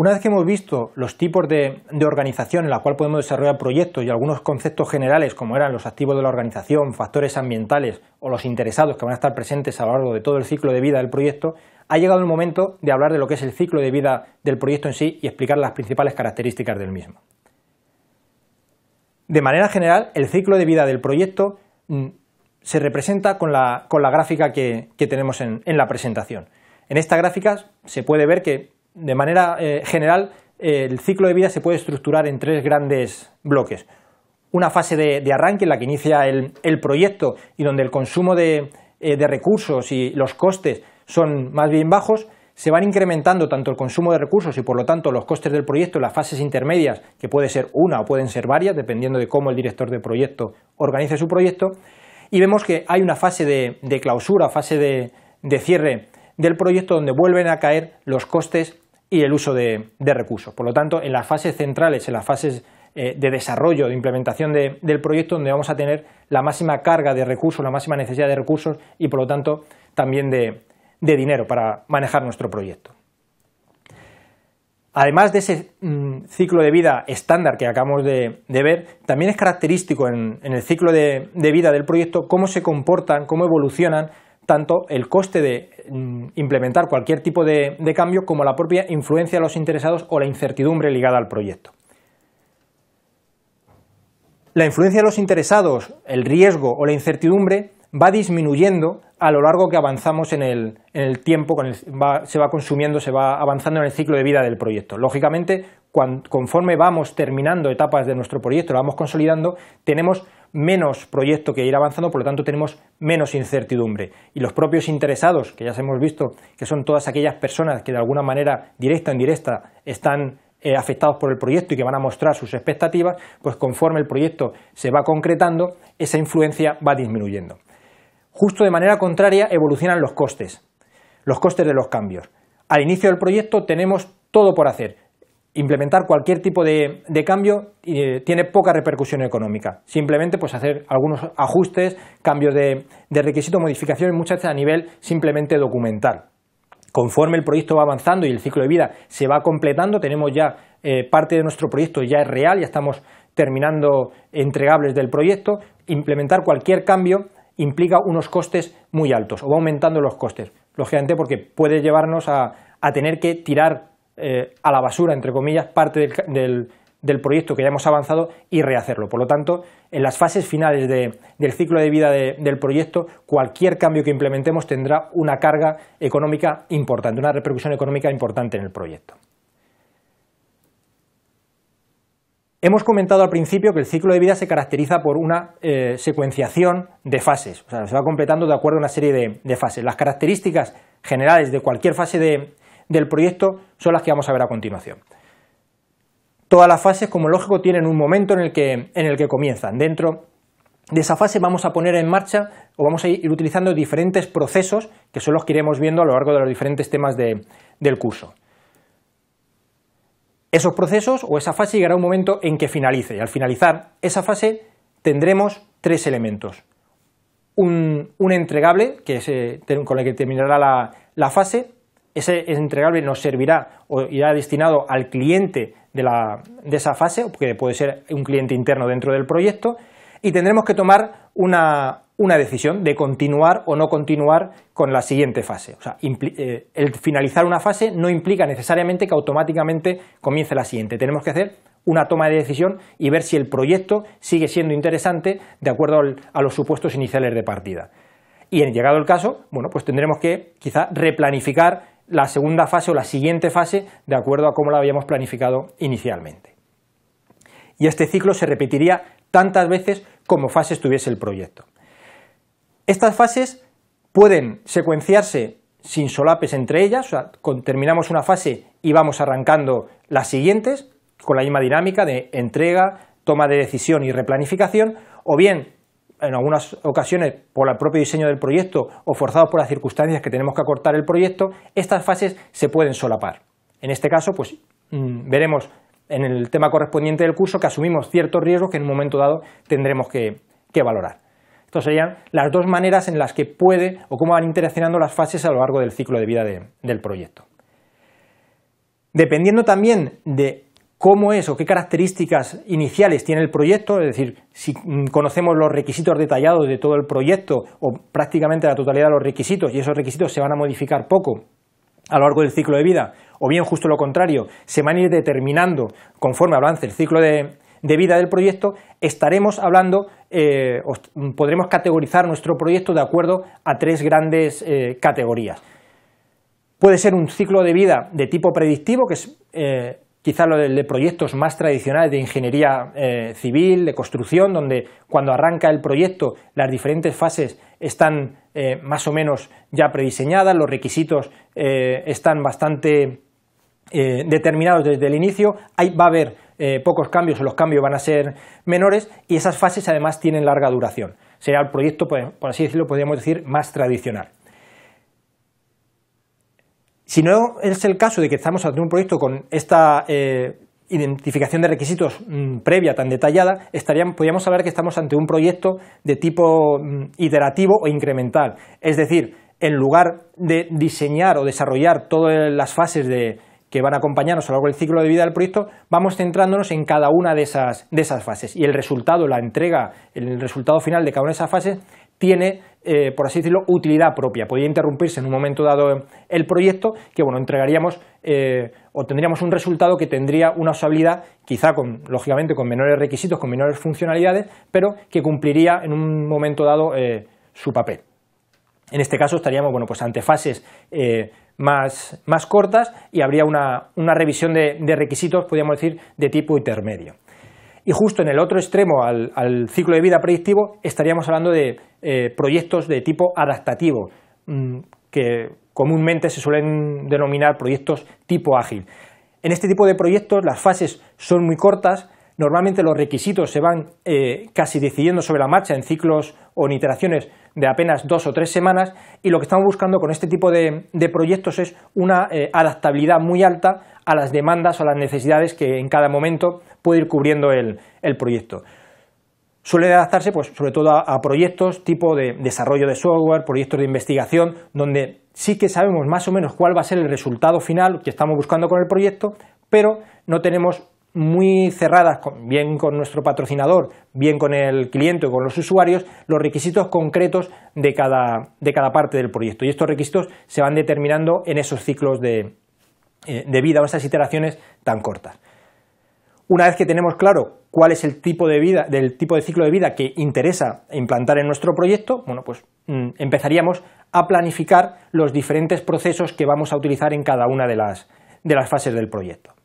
Una vez que hemos visto los tipos de, organización en la cual podemos desarrollar proyectos y algunos conceptos generales como eran los activos de la organización, factores ambientales o los interesados que van a estar presentes a lo largo de todo el ciclo de vida del proyecto, ha llegado el momento de hablar de lo que es el ciclo de vida del proyecto en sí y explicar las principales características del mismo. De manera general, el ciclo de vida del proyecto mm, se representa con la, gráfica que, tenemos en la presentación. En esta gráfica se puede ver que de manera eh, general, el ciclo de vida se puede estructurar en tres grandes bloques. Una fase de, arranque en la que inicia el, proyecto y donde el consumo eh, de, recursos y los costes son más bien bajos, se van incrementando tanto el consumo de recursos y por lo tanto los costes del proyecto en las fases intermedias, que puede ser una o pueden ser varias, dependiendo de cómo el director de proyecto organice su proyecto, y vemos que hay una fase de, clausura, fase de cierre del proyecto donde vuelven a caer los costes y el uso de, recursos. Por lo tanto, en las fases centrales, en las fases eh, de desarrollo, de implementación del proyecto, donde vamos a tener la máxima carga de recursos, la máxima necesidad de recursos y, por lo tanto, también de, dinero para manejar nuestro proyecto. Además de ese mm, ciclo de vida estándar que acabamos de, ver, también es característico en el ciclo de vida del proyecto cómo se comportan, cómo evolucionan tanto el coste de mm, implementar cualquier tipo de, cambio como la propia influencia de los interesados o la incertidumbre ligada al proyecto. La influencia de los interesados, el riesgo o la incertidumbre va disminuyendo a lo largo que avanzamos en el, tiempo, se va consumiendo, se va avanzando en el ciclo de vida del proyecto. Lógicamente, conforme vamos terminando etapas de nuestro proyecto, lo vamos consolidando, tenemos menos proyecto que ir avanzando, por lo tanto tenemos menos incertidumbre. Y los propios interesados, que ya hemos visto que son todas aquellas personas que de alguna manera directa o indirecta están eh, afectados por el proyecto y que van a mostrar sus expectativas, pues conforme el proyecto se va concretando, esa influencia va disminuyendo. Justo de manera contraria evolucionan los costes, los costes de los cambios. Al inicio del proyecto tenemos todo por hacer, implementar cualquier tipo de, cambio eh, tiene poca repercusión económica. Simplemente pues hacer algunos ajustes, cambios de, requisitos, requisito, modificaciones, muchas veces a nivel simplemente documental. Conforme el proyecto va avanzando y el ciclo de vida se va completando, tenemos ya eh, parte de nuestro proyecto ya es real, ya estamos terminando entregables del proyecto, implementar cualquier cambio implica unos costes muy altos o va aumentando los costes, lógicamente porque puede llevarnos a tener que tirar eh, a la basura, entre comillas, parte del, proyecto que ya hemos avanzado y rehacerlo. Por lo tanto, en las fases finales del ciclo de vida del proyecto, cualquier cambio que implementemos tendrá una carga económica importante, una repercusión económica importante en el proyecto. Hemos comentado al principio que el ciclo de vida se caracteriza por una eh, secuenciación de fases, o sea, se va completando de acuerdo a una serie de fases. Las características generales de cualquier fase de, del proyecto son las que vamos a ver a continuación. Todas las fases, como lógico, tienen un momento en el que, en el que comienzan. Dentro de esa fase vamos a poner en marcha o vamos a ir utilizando diferentes procesos que son los que iremos viendo a lo largo de los diferentes temas del curso. Esos procesos o esa fase llegará un momento en que finalice y al finalizar esa fase tendremos tres elementos. Un, entregable que es, eh, con el que terminará la, la fase, ese entregable nos servirá o irá destinado al cliente de, esa fase, que puede ser un cliente interno dentro del proyecto, y tendremos que tomar una, decisión de continuar o no continuar con la siguiente fase. O sea, eh, el finalizar una fase no implica necesariamente que automáticamente comience la siguiente. Tenemos que hacer una toma de decisión y ver si el proyecto sigue siendo interesante de acuerdo a los supuestos iniciales de partida. Y en llegado el caso, bueno, pues tendremos que quizá replanificar la segunda fase o la siguiente fase de acuerdo a cómo la habíamos planificado inicialmente. Y este ciclo se repetiría tantas veces como fases tuviese el proyecto. Estas fases pueden secuenciarse sin solapes entre ellas, o sea, terminamos una fase y vamos arrancando las siguientes con la misma dinámica de entrega, toma de decisión y replanificación, o bien en algunas ocasiones por el propio diseño del proyecto o forzados por las circunstancias que tenemos que acortar el proyecto, estas fases se pueden solapar. En este caso, pues mm, veremos en el tema correspondiente del curso que asumimos ciertos riesgos que en un momento dado tendremos que, valorar. Estas serían las dos maneras en las que puede o cómo van interaccionando las fases a lo largo del ciclo de vida del proyecto. Dependiendo también de cómo es o qué características iniciales tiene el proyecto, es decir, si mm, conocemos los requisitos detallados de todo el proyecto o prácticamente la totalidad de los requisitos y esos requisitos se van a modificar poco a lo largo del ciclo de vida, o bien justo lo contrario, se van a ir determinando conforme avance el ciclo de, vida del proyecto, estaremos hablando, eh, mm, podremos categorizar nuestro proyecto de acuerdo a tres grandes eh, categorías. Puede ser un ciclo de vida de tipo predictivo, que es eh, quizá lo de, proyectos más tradicionales de ingeniería eh, civil, de construcción, donde cuando arranca el proyecto las diferentes fases están eh, más o menos ya prediseñadas, los requisitos eh, están bastante determinados desde el inicio, Ahí va a haber pocos cambios o los cambios van a ser menores y esas fases además tienen larga duración. Será el proyecto, pues, por así decirlo, podríamos decir, más tradicional. Si no es el caso de que estamos ante un proyecto con esta eh, identificación de requisitos mm, previa tan detallada, podríamos saber que estamos ante un proyecto de tipo mm, iterativo o incremental. Es decir, en lugar de diseñar o desarrollar todas las fases de, que van a acompañarnos a lo largo del ciclo de vida del proyecto, vamos centrándonos en cada una de esas, de esas fases. Y el resultado, la entrega, el resultado final de cada una de esas fases tiene, eh, por así decirlo, utilidad propia. Podría interrumpirse en un momento dado el proyecto, que bueno, entregaríamos eh, o tendríamos un resultado que tendría una usabilidad, quizá con, lógicamente con menores requisitos, con menores funcionalidades, pero que cumpliría en un momento dado eh, su papel. En este caso estaríamos bueno, pues ante fases más, más cortas y habría una, una revisión de, requisitos, podríamos decir, de tipo intermedio. Y justo en el otro extremo al, ciclo de vida predictivo estaríamos hablando de eh, proyectos de tipo adaptativo, mm, que comúnmente se suelen denominar proyectos tipo ágil. En este tipo de proyectos las fases son muy cortas, Normalmente los requisitos se van eh, casi decidiendo sobre la marcha en ciclos o en iteraciones de apenas dos o tres semanas y lo que estamos buscando con este tipo de, proyectos es una eh, adaptabilidad muy alta a las demandas o a las necesidades que en cada momento puede ir cubriendo el, proyecto. Suele adaptarse pues, sobre todo a, a proyectos tipo de desarrollo de software, proyectos de investigación, donde sí que sabemos más o menos cuál va a ser el resultado final que estamos buscando con el proyecto, pero no tenemos muy cerradas, bien con nuestro patrocinador, bien con el cliente o con los usuarios, los requisitos concretos de cada, parte del proyecto. Y estos requisitos se van determinando en esos ciclos eh, de, vida o esas iteraciones tan cortas. Una vez que tenemos claro cuál es el tipo de vida, del tipo de ciclo de vida que interesa implantar en nuestro proyecto, bueno, pues mm, empezaríamos a planificar los diferentes procesos que vamos a utilizar en cada una de las fases del proyecto.